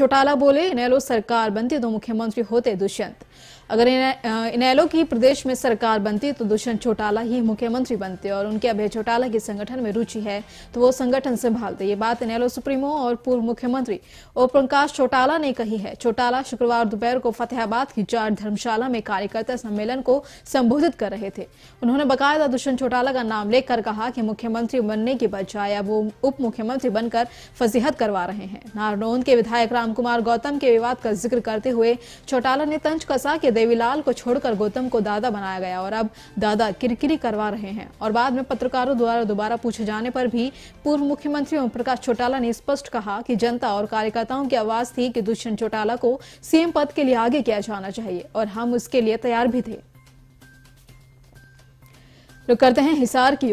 चौटाला बोले इनेलो सरकार बनती तो मुख्यमंत्री होते दुष्यंत अगर इनेलो की प्रदेश में सरकार बनती तो दुष्यंत चौटाला ही मुख्यमंत्री बनते और उनके अभय चौटाला के संगठन में रुचि है तो वो संगठन संभालते ये बात इनेलो सुप्रीमो और पूर्व मुख्यमंत्री ओम प्रकाश चौटाला ने कही है चौटाला शुक्रवार दोपहर को फतेहाबाद की चार धर्मशाला में कार्यकर्ता सम्मेलन को संबोधित कर रहे थे उन्होंने बकायदा दुष्यंत चौटाला का नाम लेकर कहा कि मुख्यमंत्री बनने के बजाय अब वो उप मुख्यमंत्री बनकर फजीहत करवा रहे हैं नारनौंद के विधायक राम श्याम कुमार गौतम के विवाद का जिक्र करते हुए चौटाला ने तंज कसा कि देवीलाल को छोड़कर गौतम को दादा बनाया गया और अब दादा किरकिरी करवा रहे हैं और बाद में पत्रकारों द्वारा दोबारा पूछे जाने पर भी पूर्व मुख्यमंत्री ओम प्रकाश चौटाला ने स्पष्ट कहा कि जनता और कार्यकर्ताओं की आवाज थी कि दुष्यंत चौटाला को सीएम पद के लिए आगे किया जाना चाहिए और हम उसके लिए तैयार भी थे तो करते हैं हिसार की